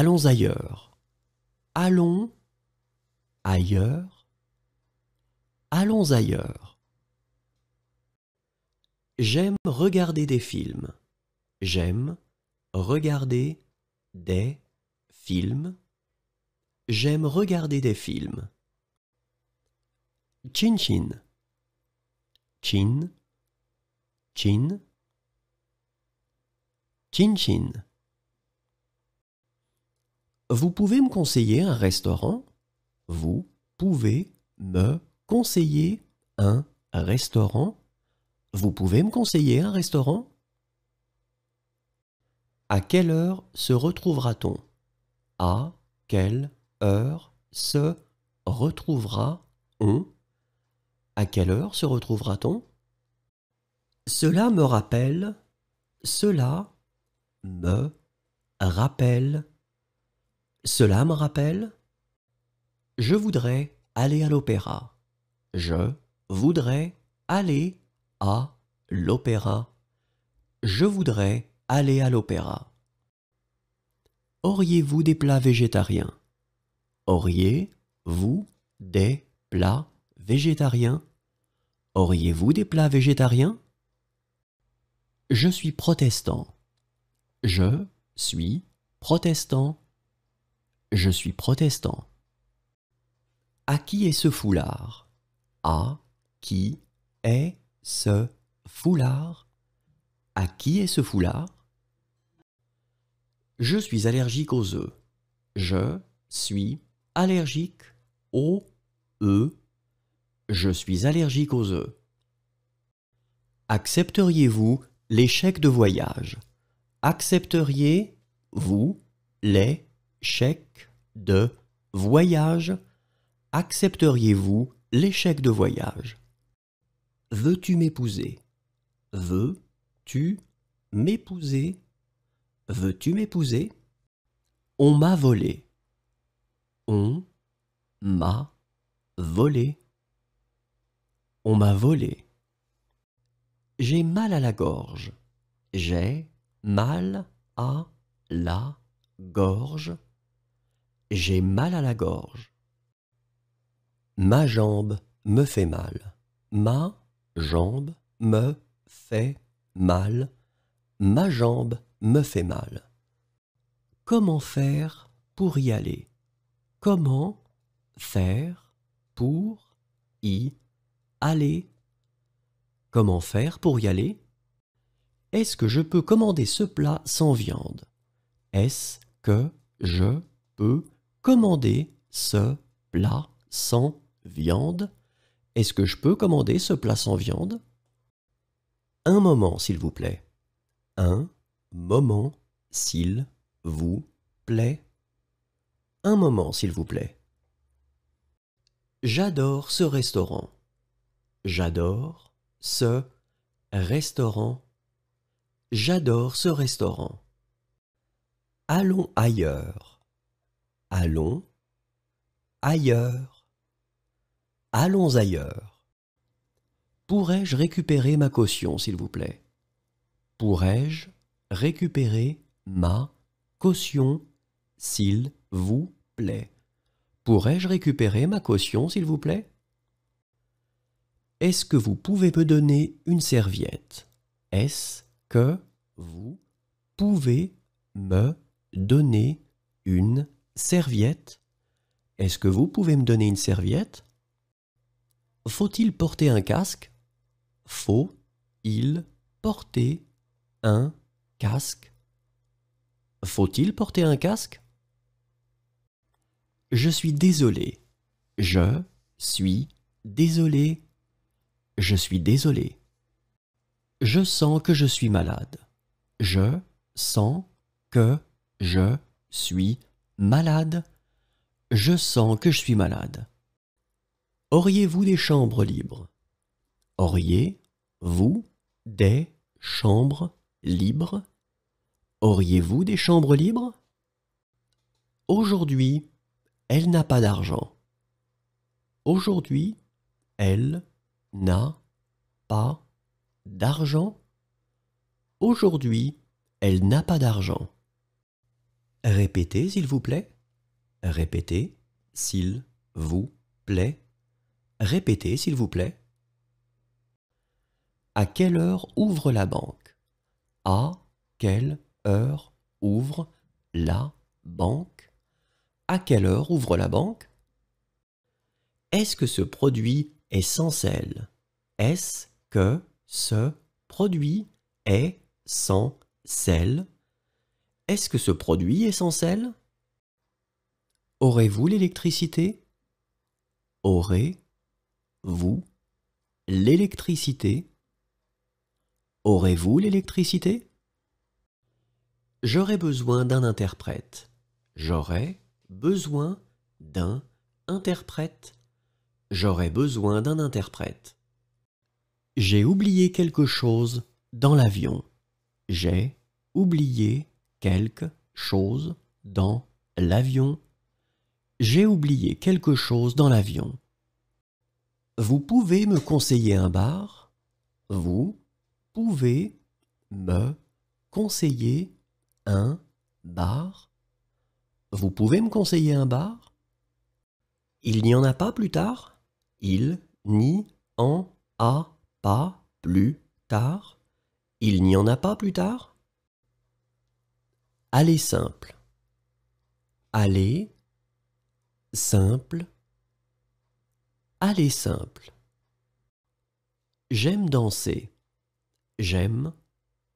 Allons ailleurs. Allons ailleurs. Allons ailleurs. J'aime regarder des films. J'aime regarder des films. J'aime regarder des films. Chin chin. Chin. Chin. Chin vous pouvez me conseiller un restaurant Vous pouvez me conseiller un restaurant Vous pouvez me conseiller un restaurant À quelle heure se retrouvera-t-on À quelle heure se retrouvera-on À quelle heure se retrouvera-t-on Cela me rappelle. Cela me rappelle cela me rappelle Je voudrais aller à l'opéra. Je voudrais aller à l'opéra. Je voudrais aller à l'opéra. Auriez-vous des plats végétariens Auriez-vous des plats végétariens Auriez-vous des plats végétariens Je suis protestant. Je suis protestant. Je suis protestant. À qui est ce foulard À qui est ce foulard À qui est ce foulard Je suis allergique aux œufs. Je suis allergique aux œufs. Je suis allergique aux œufs. Accepteriez-vous l'échec de voyage Accepteriez-vous les chèque de voyage Accepteriez-vous l'échec de voyage Veux-tu m'épouser Veux-tu m'épouser Veux-tu m'épouser On m'a volé. On m'a volé. On m'a volé. J'ai mal à la gorge. J'ai mal à la gorge. J'ai mal à la gorge. Ma jambe me fait mal. Ma jambe me fait mal. Ma jambe me fait mal. Comment faire pour y aller Comment faire pour y aller Comment faire pour y aller Est-ce que je peux commander ce plat sans viande Est-ce que je peux commander ce plat sans viande Est-ce que je peux commander ce plat sans viande Un moment, s'il vous plaît. Un moment, s'il vous plaît. Un moment, s'il vous plaît. J'adore ce restaurant. J'adore ce restaurant. J'adore ce restaurant. Allons ailleurs. Allons ailleurs. Allons ailleurs. Pourrais-je récupérer ma caution, s'il vous plaît Pourrais-je récupérer ma caution, s'il vous plaît Pourrais-je récupérer ma caution, s'il vous plaît Est-ce que vous pouvez me donner une serviette Est-ce que vous pouvez me donner une Serviette. Est-ce que vous pouvez me donner une serviette Faut-il porter un casque Faut-il porter un casque Faut-il porter un casque Je suis désolé. Je suis désolé. Je suis désolé. Je sens que je suis malade. Je sens que je suis malade Je sens que je suis malade. Auriez-vous des chambres libres Auriez-vous des chambres libres Auriez-vous des chambres libres Aujourd'hui, elle n'a pas d'argent. Aujourd'hui, elle n'a pas d'argent. Aujourd'hui, elle n'a pas d'argent. Répétez, s'il vous plaît. Répétez, s'il vous plaît. Répétez, s'il vous plaît. À quelle heure ouvre la banque À quelle heure ouvre la banque À quelle heure ouvre la banque Est-ce que ce produit est sans sel Est-ce que ce produit est sans sel est-ce que ce produit est sans sel Aurez-vous l'électricité Aurez-vous l'électricité Aurez-vous l'électricité J'aurai besoin d'un interprète. J'aurai besoin d'un interprète. J'aurai besoin d'un interprète. J'ai oublié quelque chose dans l'avion. J'ai oublié quelque chose dans l'avion. J'ai oublié quelque chose dans l'avion. Vous pouvez me conseiller un bar Vous pouvez me conseiller un bar Vous pouvez me conseiller un bar Il n'y en a pas plus tard Il n'y en a pas plus tard Il n'y en a pas plus tard Allez simple. Allez simple. Allez simple. J'aime danser. J'aime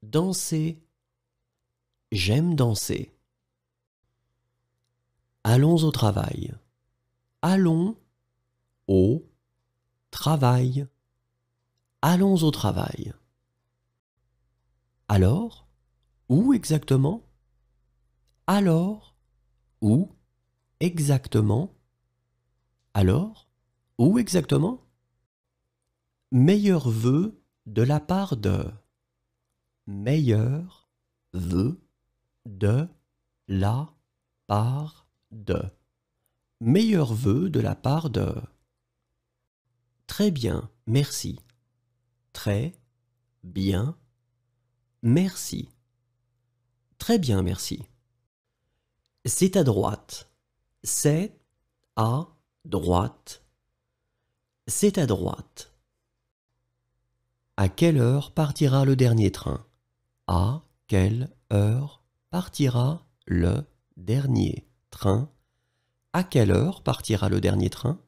danser. J'aime danser. Allons au travail. Allons au travail. Allons au travail. Alors, où exactement alors Où exactement Alors Où exactement Meilleur vœu de la part de Meilleur vœu de la part de Meilleur vœu de la part de Très bien, merci. Très bien, merci. Très bien, merci. C'est à droite. C'est à droite. C'est à droite. À quelle heure partira le dernier train À quelle heure partira le dernier train À quelle heure partira le dernier train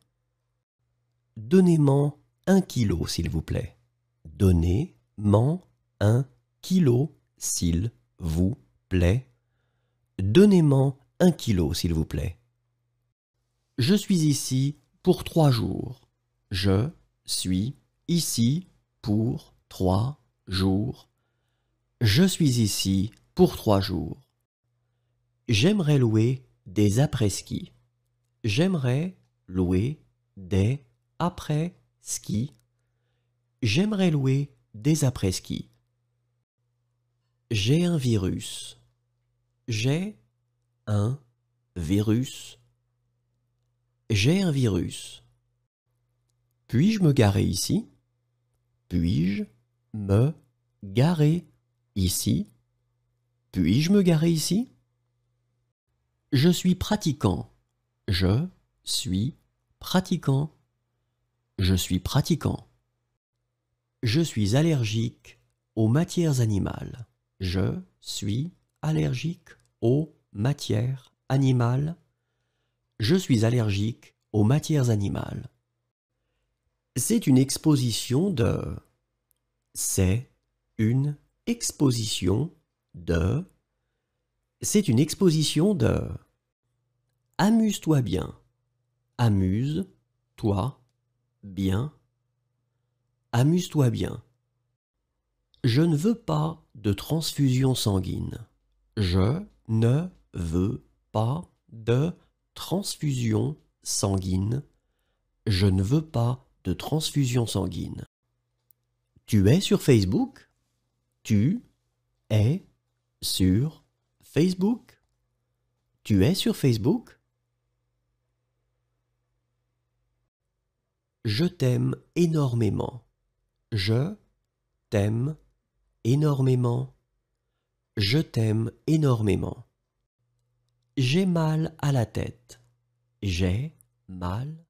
Donnez-moi un kilo, s'il vous plaît. Donnez-moi un kilo, s'il vous plaît. donnez kilo, s'il vous plaît. Je suis ici pour trois jours. Je suis ici pour trois jours. Je suis ici pour trois jours. J'aimerais louer des après-ski. J'aimerais louer des après-ski. J'aimerais louer des après-ski. J'ai un virus. J'ai un virus J'ai un virus. Puis-je me garer ici Puis-je me garer ici Puis-je me garer ici Je suis pratiquant. Je suis pratiquant. Je suis pratiquant. Je suis allergique aux matières animales. Je suis allergique aux matière, animal. Je suis allergique aux matières animales. C'est une exposition de. C'est une exposition de. C'est une exposition de. Amuse-toi bien. Amuse-toi bien. Amuse-toi bien. Je ne veux pas de transfusion sanguine. Je ne veux pas de transfusion sanguine. Je ne veux pas de transfusion sanguine. Tu es sur Facebook Tu es sur Facebook Tu es sur Facebook Je t'aime énormément. Je t'aime énormément. Je t'aime énormément. J'ai mal à la tête. J'ai mal